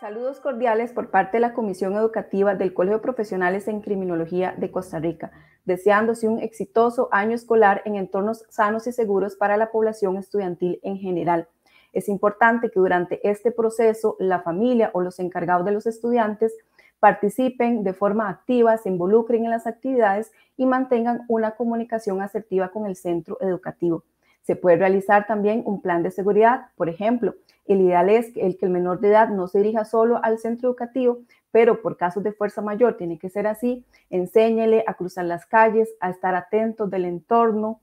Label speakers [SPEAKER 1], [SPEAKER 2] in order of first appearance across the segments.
[SPEAKER 1] Saludos cordiales por parte de la Comisión Educativa del Colegio Profesionales en Criminología de Costa Rica, deseándose un exitoso año escolar en entornos sanos y seguros para la población estudiantil en general. Es importante que durante este proceso la familia o los encargados de los estudiantes participen de forma activa, se involucren en las actividades y mantengan una comunicación asertiva con el centro educativo. Se puede realizar también un plan de seguridad, por ejemplo. El ideal es que el, que el menor de edad no se dirija solo al centro educativo, pero por casos de fuerza mayor tiene que ser así. Enséñele a cruzar las calles, a estar atento del entorno,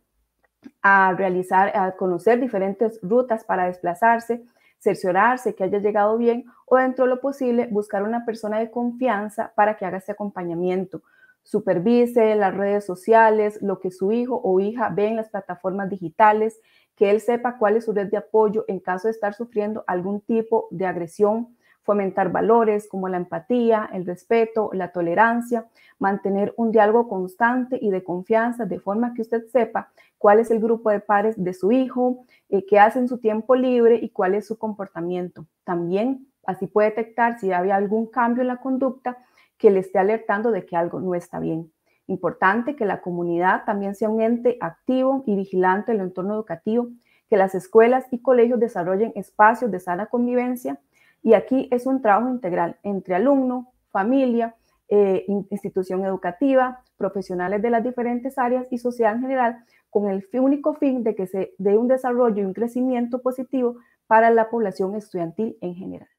[SPEAKER 1] a realizar, a conocer diferentes rutas para desplazarse, cerciorarse que haya llegado bien o dentro de lo posible buscar una persona de confianza para que haga ese acompañamiento supervise las redes sociales, lo que su hijo o hija ve en las plataformas digitales, que él sepa cuál es su red de apoyo en caso de estar sufriendo algún tipo de agresión, fomentar valores como la empatía, el respeto, la tolerancia, mantener un diálogo constante y de confianza, de forma que usted sepa cuál es el grupo de pares de su hijo, eh, qué hace en su tiempo libre y cuál es su comportamiento. También así puede detectar si había algún cambio en la conducta que le esté alertando de que algo no está bien. Importante que la comunidad también sea un ente activo y vigilante en el entorno educativo, que las escuelas y colegios desarrollen espacios de sana convivencia y aquí es un trabajo integral entre alumno, familia, eh, institución educativa, profesionales de las diferentes áreas y sociedad en general, con el único fin de que se dé un desarrollo y un crecimiento positivo para la población estudiantil en general.